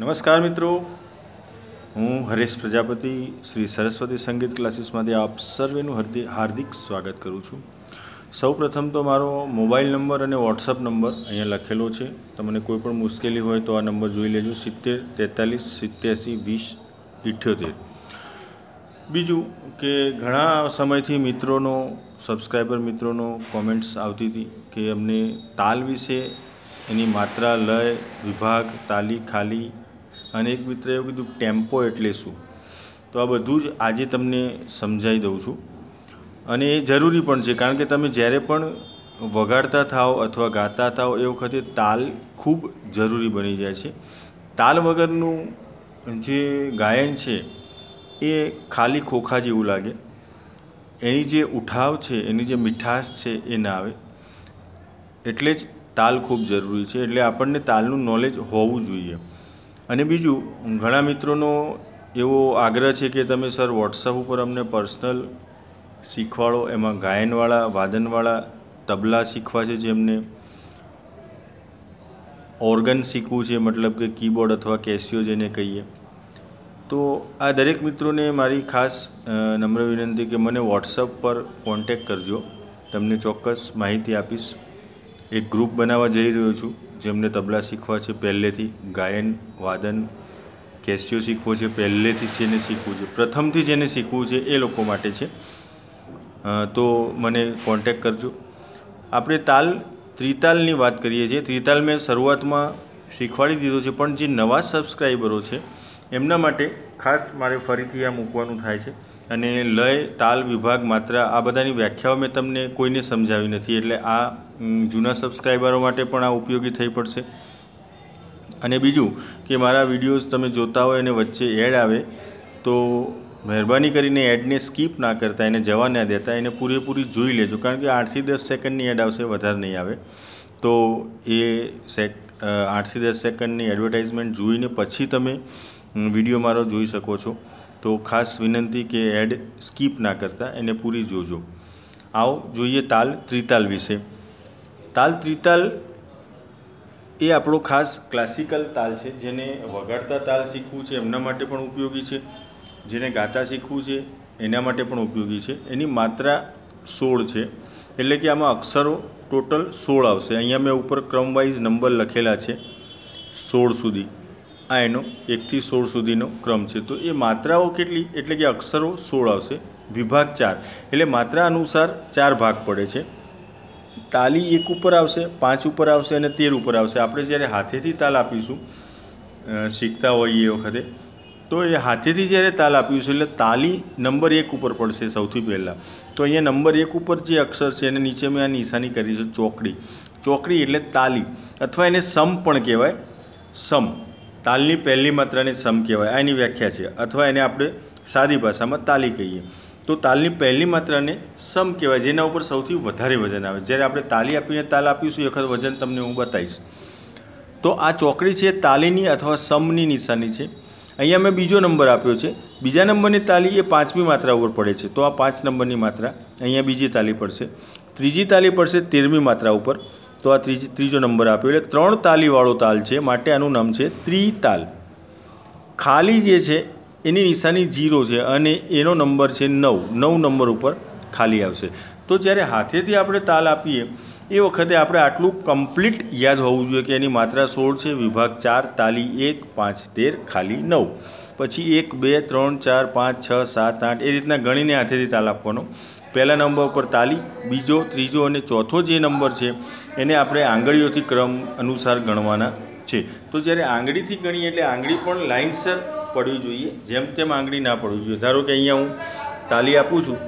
નમસ્કાર મિત્રો હું હરેશ પ્રજાપતિ શ્રી સરસ્વતી સંગીત ક્લાસીસમાંથી આપ સર્વેનું હાર્દિક સ્વાગત કરું છું સૌ પ્રથમ તો મારો મોબાઈલ નંબર અને વોટ્સઅપ નંબર અહીંયા લખેલો છે તમને કોઈ પણ મુશ્કેલી હોય તો આ નંબર જોઈ લેજો સિત્તેર તેતાલીસ સિત્યાસી વીસ ઇઠ્યોતેર બીજું કે ઘણા સમયથી મિત્રોનો સબસ્ક્રાઈબર મિત્રોનો કોમેન્ટ્સ આવતી હતી કે અમને તાલ વિશે એની માત્રા લય વિભાગ તાલી ખાલી અને એક મિત્રએ એવું કીધું ટેમ્પો એટલે શું તો આ બધું જ આજે તમને સમજાવી દઉં છું અને એ જરૂરી પણ છે કારણ કે તમે જ્યારે પણ વગાડતા થાઓ અથવા ગાતા થાઓ એ વખતે તાલ ખૂબ જરૂરી બની જાય છે તાલ વગરનું જે ગાયન છે એ ખાલી ખોખા જેવું લાગે એની જે ઉઠાવ છે એની જે મીઠાશ છે એ ના આવે એટલે જ તાલ ખૂબ જરૂરી છે એટલે આપણને તાલનું નોલેજ હોવું જોઈએ અને બીજું ઘણા મિત્રોનો એવો આગ્રહ છે કે તમે સર વોટ્સઅપ ઉપર અમને પર્સનલ શીખવાડો એમાં ગાયનવાળા વાદનવાળા તબલા શીખવા છે જેમને ઓર્ગન શીખવું છે મતલબ કે કીબોર્ડ અથવા કેશિયો જેને કહીએ તો આ દરેક મિત્રોને મારી ખાસ નમ્ર વિનંતી કે મને વોટ્સઅપ પર કોન્ટેક કરજો તમને ચોક્કસ માહિતી આપીશ એક ગ્રુપ બનાવવા જઈ રહ્યો છું જેમને તબલા શીખવા છે પહેલેથી ગાયન વાદન કેસ્યો શીખવો છે પહેલેથી જેને શીખવું છે પ્રથમથી જેને શીખવું છે એ લોકો માટે છે તો મને કોન્ટેક કરજો આપણે તાલ ત્રિતાલની વાત કરીએ છીએ ત્રિતાલ મેં શરૂઆતમાં શીખવાડી દીધો છે પણ જે નવા સબસ્ક્રાઈબરો છે એમના માટે ખાસ મારે ફરીથી આ મૂકવાનું થાય છે અને લય તાલ વિભાગ માત્ર આ બધાની વ્યાખ્યાઓ મેં તમને કોઈને સમજાવી નથી એટલે આ જૂના સબસ્ક્રાઈબરો માટે પણ આ ઉપયોગી થઈ પડશે અને બીજું કે મારા વિડીયોઝ તમે જોતા હોય અને વચ્ચે એડ આવે તો મહેરબાની કરીને એડને સ્કીપ ના કરતા એને જવા ના દેતા એને પૂરેપૂરી જોઈ લેજો કારણ કે આઠથી દસ સેકન્ડની એડ આવશે વધારે નહીં આવે તો એ સેક આઠથી દસ સેકન્ડની એડવર્ટાઇઝમેન્ટ જોઈને પછી તમે વિડીયો મારો જોઈ શકો છો તો ખાસ વિનંતી કે એડ સ્કીપ ના કરતા એને પૂરી જોજો આવો જોઈએ તાલ ત્રિતાલ વિશે તાલ ત્રિતાલ એ આપણો ખાસ ક્લાસિકલ તાલ છે જેને વગાડતા તાલ શીખવું છે એમના માટે પણ ઉપયોગી છે જેને ગાતા શીખવું છે એના માટે પણ ઉપયોગી છે એની માત્રા સોળ છે એટલે કે આમાં અક્ષરો ટોટલ સોળ આવશે અહીંયા મેં ઉપર ક્રમવાઇઝ નંબર લખેલા છે સોળ સુધી આ એનો એકથી સોળ સુધીનો ક્રમ છે તો એ માત્રાઓ કેટલી એટલે કે અક્ષરો સોળ આવશે વિભાગ ચાર એટલે માત્રા અનુસાર ચાર ભાગ પડે છે તાલી એક ઉપર આવશે પાંચ ઉપર આવશે અને તેર ઉપર આવશે આપણે જ્યારે હાથેથી તાલ આપીશું શીખતા હોઈએ એ વખતે તો એ હાથેથી જ્યારે તાલ આપ્યું છે એટલે તાલી નંબર એક ઉપર પડશે સૌથી પહેલાં તો અહીંયા નંબર એક ઉપર જે અક્ષર છે એને નીચે મેં આ નિશાની કરી છે ચોકડી ચોકડી એટલે તાલી અથવા એને સમ પણ કહેવાય સમ તાલની પહેલી માત્રાને સમ કહેવાય આ એની વ્યાખ્યા છે અથવા એને આપણે સાદી ભાષામાં તાલી કહીએ તો તાલની પહેલી માત્રાને સમ કહેવાય જેના ઉપર સૌથી વધારે વજન આવે જ્યારે આપણે તાલી આપીને તાલ આપીશું એ વખત વજન તમને હું બતાવીશ તો આ ચોકડી છે તાલીની અથવા સમની નિશાની છે અહીંયા મેં બીજો નંબર આપ્યો છે બીજા નંબરની તાલી એ પાંચમી માત્રા ઉપર પડે છે તો આ પાંચ નંબરની માત્રા અહીંયા બીજી તાલી પડશે ત્રીજી તાલી પડશે તેરમી માત્રા ઉપર તો આ ત્રીજી ત્રીજો નંબર આપ્યો એટલે ત્રણ તાલીવાળો તાલ છે માટે આનું નામ છે ત્રિતાલ ખાલી જે છે એની નિશાની ઝીરો છે અને એનો નંબર છે નવ નવ નંબર ઉપર ખાલી આવશે તો જ્યારે હાથેથી આપણે તાલ આપીએ એ વખતે આપણે આટલું કમ્પ્લીટ યાદ હોવું જોઈએ કે એની માત્રા સોળ છે વિભાગ ચાર તાલી એક પાંચ તેર ખાલી નવ પછી એક બે ત્રણ ચાર પાંચ છ સાત આઠ એ રીતના ગણીને હાથેથી તાલ આપવાનો પહેલા નંબર પર તાલી બીજો ત્રીજો અને ચોથો જે નંબર છે એને આપણે આંગળીઓથી ક્રમ અનુસાર ગણવાના છે તો જ્યારે આંગળીથી ગણીએ એટલે આંગળી પણ લાઇનસર પડવી જોઈએ જેમ તેમ આંગળી ના પડવી જોઈએ ધારો કે અહીંયા હું તાલી આપું છું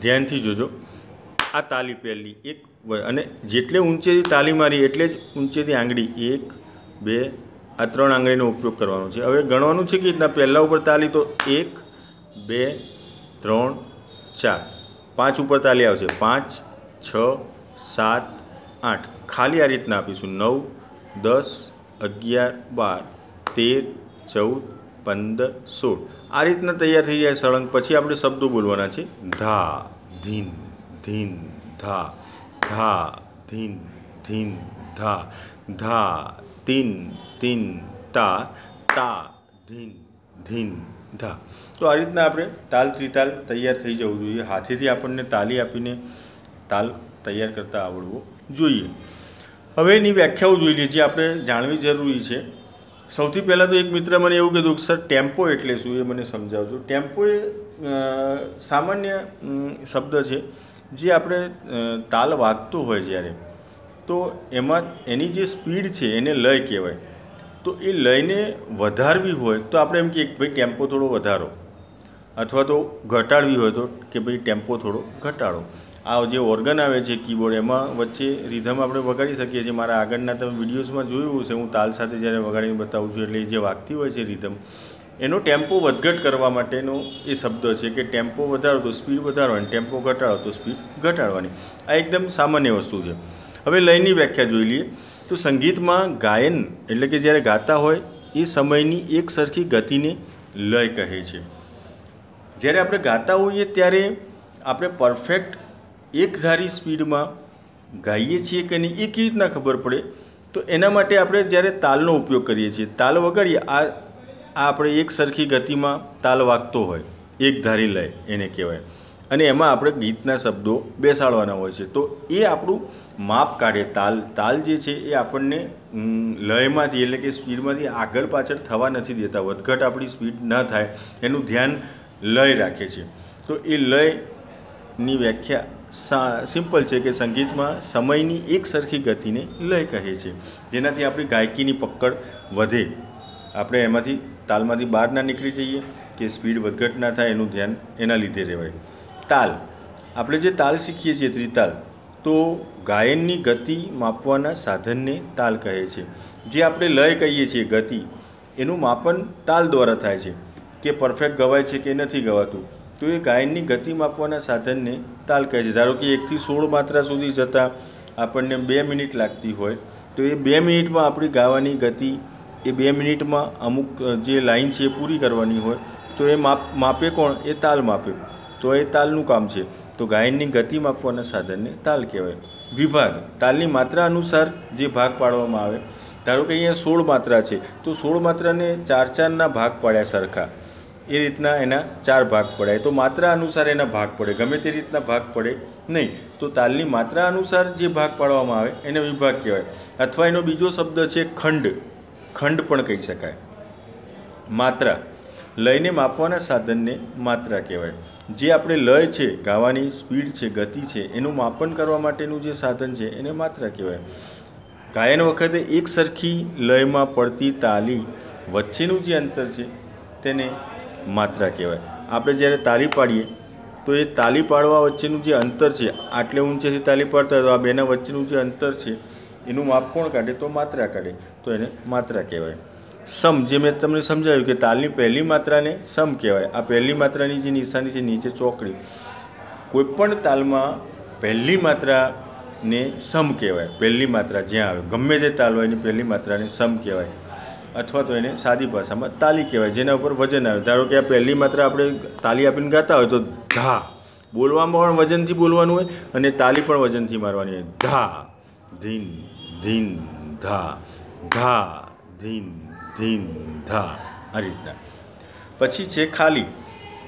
ધ્યાનથી જોજો આ તાલી પહેલી એક અને જેટલે ઊંચેથી તાલી મારી એટલે જ ઊંચેથી આંગળી એક બે આ ત્રણ આંગળીનો ઉપયોગ કરવાનો છે હવે ગણવાનું છે કે રીતના પહેલાં ઉપર તાલી તો એક બે ત્રણ ચાર પાંચ ઉપર તાલી આવશે પાંચ છ સાત આઠ ખાલી આ રીતના આપીશું નવ દસ અગિયાર બાર તેર ચૌદ પંદર સોળ આ રીતના તૈયાર થઈ જાય સળંગ પછી આપણે શબ્દો બોલવાના છે ધા ધીન ધીન ધા ધા ધીન ધીન ધા ધા તીન તીન તા તા ધીન ધીન ધા તો આ રીતના આપણે તાલ ત્રિતાલ તૈયાર થઈ જવું જોઈએ હાથેથી આપણને તાલી આપીને તાલ તૈયાર કરતાં આવડવો જોઈએ હવે એની વ્યાખ્યાઓ જોઈ લઈએ જે આપણે જાણવી જરૂરી છે સૌથી પહેલાં તો એક મિત્ર મને એવું કીધું કે સર ટેમ્પો એટલે શું એ મને સમજાવજો ટેમ્પો એ સામાન્ય શબ્દ છે જે આપણે તાલ વાગતો હોય જ્યારે તો એમાં એની જે સ્પીડ છે એને લય કહેવાય તો એ લયને વધારવી હોય તો આપણે એમ કહીએ કે ભાઈ ટેમ્પો થોડો વધારો અથવા તો ઘટાડવી હોય તો કે ભાઈ ટેમ્પો થોડો ઘટાડો આ જે ઓર્ગન આવે છે કીબોર્ડ એમાં વચ્ચે રિધમ આપણે વગાડી શકીએ છીએ મારા આગળના તમે વિડીયોઝમાં જોયું હશે હું તાલ સાથે જ્યારે વગાડીને બતાવું છું એટલે જે વાગતી હોય છે રિધમ એનો ટેમ્પો વધઘટ કરવા માટેનો એ શબ્દ છે કે ટેમ્પો વધારો તો સ્પીડ વધારવાની ટેમ્પો ઘટાડો તો સ્પીડ ઘટાડવાની આ એકદમ સામાન્ય વસ્તુ છે હવે લયની વ્યાખ્યા જોઈ લઈએ તો સંગીતમાં ગાયન એટલે કે જ્યારે ગાતા હોય એ સમયની એક સરખી ગતિને લય કહે છે જ્યારે આપણે ગાતા હોઈએ ત્યારે આપણે પરફેક્ટ એકધારી સ્પીડમાં ગાઈએ છીએ કે નહીં એ કેવી રીતના ખબર પડે તો એના માટે આપણે જ્યારે તાલનો ઉપયોગ કરીએ છીએ તાલ વગાડીએ આ આ આપણે એક સરખી ગતિમાં તાલ વાગતો હોય એક ધારી લય એને કહેવાય અને એમાં આપણે ગીતના શબ્દો બેસાડવાના હોય છે તો એ આપણું માપ કાઢે તાલ તાલ જે છે એ આપણને લયમાંથી એટલે કે સ્પીડમાંથી આગળ પાછળ થવા નથી દેતા વધઘટ આપણી સ્પીડ ન થાય એનું ધ્યાન લય રાખે છે તો એ લયની વ્યાખ્યા સિમ્પલ છે કે સંગીતમાં સમયની એકસરખી ગતિને લય કહે છે જેનાથી આપણી ગાયકીની પકડ વધે આપણે એમાંથી તાલમાંથી બહાર ના નીકળી જઈએ કે સ્પીડ વધઘટ ના થાય એનું ધ્યાન એના લીધે રહેવાય તાલ આપણે જે તાલ શીખીએ છીએ ત્રિતાલ તો ગાયનની ગતિ માપવાના સાધનને તાલ કહે છે જે આપણે લય કહીએ છીએ ગતિ એનું માપન તાલ દ્વારા થાય છે કે પરફેક્ટ ગવાય છે કે નથી ગવાતું તો એ ગાયનની ગતિ માપવાના સાધનને તાલ કહે છે ધારો કે એકથી સોળ માત્રા સુધી જતાં આપણને બે મિનિટ લાગતી હોય તો એ બે મિનિટમાં આપણી ગાવાની ગતિ એ બે મિનિટમાં અમુક જે લાઇન છે એ પૂરી કરવાની હોય તો એ માપ માપે કોણ એ તાલ માપે તો એ તાલનું કામ છે તો ગાયનની ગતિ માપવાના સાધનને તાલ કહેવાય વિભાગ તાલની માત્રા અનુસાર જે ભાગ પાડવામાં આવે ધારો કે અહીંયા સોળ માત્રા છે તો સોળ માત્રાને ચાર ચારના ભાગ પાડ્યા સરખા એ રીતના એના ચાર ભાગ પડાય તો માત્રા અનુસાર એના ભાગ પડે ગમે તે રીતના ભાગ પડે નહીં તો તાલની માત્રા અનુસાર જે ભાગ પાડવામાં આવે એને વિભાગ કહેવાય અથવા એનો બીજો શબ્દ છે ખંડ ખંડ પણ કહી શકાય માત્રા લયને માપવાના સાધનને માત્રા કહેવાય જે આપણે લય છે ગાવાની સ્પીડ છે ગતિ છે એનું માપન કરવા માટેનું જે સાધન છે એને માત્રા કહેવાય ગાયન વખતે એક સરખી લયમાં પડતી તાલી વચ્ચેનું જે અંતર છે તેને માત્રા કહેવાય આપણે જ્યારે તાલી પાડીએ તો એ તાલી પાડવા વચ્ચેનું જે અંતર છે આટલે ઊંચેથી તાલી પાડતા હોય તો આ બેના વચ્ચેનું જે અંતર છે એનું માપ કોણ કાઢે તો માત્રા કાઢે તો એને માત્રા કહેવાય સમ જે મેં તમને સમજાવ્યું કે તાલની પહેલી માત્રાને સમ કહેવાય આ પહેલી માત્રાની જે નિશાની છે નીચે ચોકડી કોઈપણ તાલમાં પહેલી માત્રાને સમ કહેવાય પહેલી માત્રા જ્યાં આવે ગમે તે તાલ હોય એની પહેલી માત્રાને સમ કહેવાય અથવા તો એને સાદી ભાષામાં તાલી કહેવાય જેના ઉપર વજન આવે ધારો કે આ પહેલી માત્ર આપણે તાલી આપીને ગાતા હોય તો ધા બોલવામાં પણ વજનથી બોલવાનું હોય અને તાલી પણ વજનથી મારવાની હોય ધા ધીન ધીન ધા ધા ધીન ધીન ધા આ રીતના પછી છે ખાલી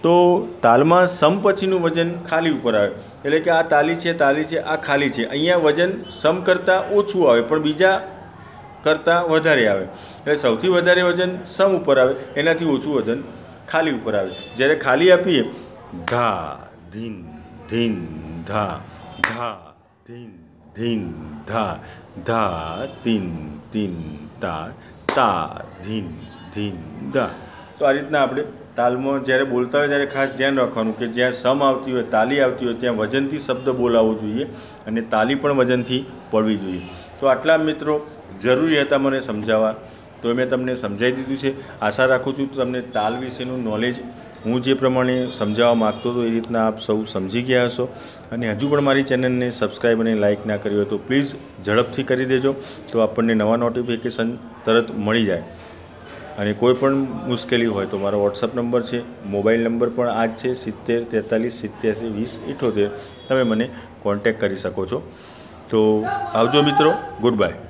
તો તાલમાં સમ પછીનું વજન ખાલી ઉપર આવે એટલે કે આ તાલી છે તાલી છે આ ખાલી છે અહીંયા વજન સમ કરતાં ઓછું આવે પણ બીજા કરતાં વધારે આવે એટલે સૌથી વધારે વજન સમ ઉપર આવે એનાથી ઓછું વજન ખાલી ઉપર આવે જ્યારે ખાલી આપીએ ધા ધીન ધીન ધા ધા ધીન ધીન ધા ધા તીન તીન તા તા ધીન ધીન ધા તો આ રીતના આપણે તાલમાં જ્યારે બોલતા હોય ત્યારે ખાસ ધ્યાન રાખવાનું કે જ્યાં સમ આવતી હોય તાલી આવતી હોય ત્યાં વજનથી શબ્દ બોલાવવો જોઈએ અને તાલી પણ વજનથી પડવી જોઈએ તો આટલા મિત્રો જરૂરી હતા મને સમજાવવા તો મેં તમને સમજાવી દીધું છે આશા રાખું છું તમને તાલ વિશેનું નોલેજ હું જે પ્રમાણે સમજાવવા માગતો હતો એ રીતના આપ સૌ સમજી ગયા હશો અને હજુ પણ મારી ચેનલને સબસ્ક્રાઈબ અને લાઇક ના કરી હોય તો પ્લીઝ ઝડપથી કરી દેજો તો આપણને નવા નોટિફિકેશન તરત મળી જાય અને કોઈ પણ મુશ્કેલી હોય તો મારો વોટ્સઅપ નંબર છે મોબાઈલ નંબર પણ આ જ છે સિત્તેર તેતાલીસ સિત્યાસી વીસ ઇઠોતેર તમે મને કોન્ટેક કરી શકો છો તો આવજો મિત્રો ગુડ બાય